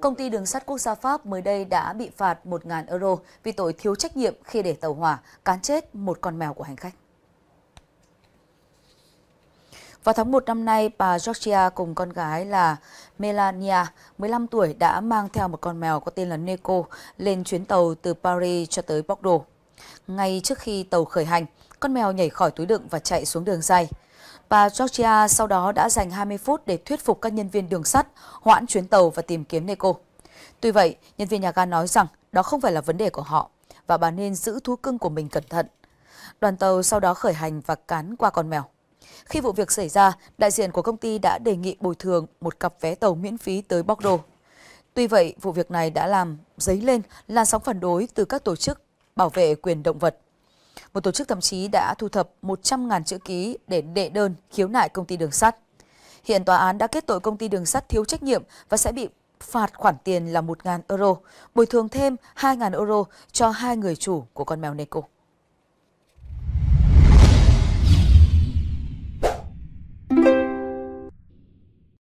Công ty đường sắt quốc gia Pháp mới đây đã bị phạt 1.000 euro vì tội thiếu trách nhiệm khi để tàu hỏa cán chết một con mèo của hành khách. Vào tháng 1 năm nay, bà Georgia cùng con gái là Melania, 15 tuổi, đã mang theo một con mèo có tên là Neko lên chuyến tàu từ Paris cho tới Bordeaux ngay trước khi tàu khởi hành, con mèo nhảy khỏi túi đựng và chạy xuống đường dây. Bà Georgia sau đó đã dành 20 phút để thuyết phục các nhân viên đường sắt hoãn chuyến tàu và tìm kiếm Neko. Tuy vậy, nhân viên nhà ga nói rằng đó không phải là vấn đề của họ và bà nên giữ thú cưng của mình cẩn thận. Đoàn tàu sau đó khởi hành và cán qua con mèo. Khi vụ việc xảy ra, đại diện của công ty đã đề nghị bồi thường một cặp vé tàu miễn phí tới Bordeaux. Tuy vậy, vụ việc này đã làm dấy lên làn sóng phản đối từ các tổ chức bảo vệ quyền động vật. Một tổ chức thậm chí đã thu thập 100.000 chữ ký để đệ đơn khiếu nại công ty đường sắt. Hiện tòa án đã kết tội công ty đường sắt thiếu trách nhiệm và sẽ bị phạt khoản tiền là 1.000 euro, bồi thường thêm 2.000 euro cho hai người chủ của con mèo Neko.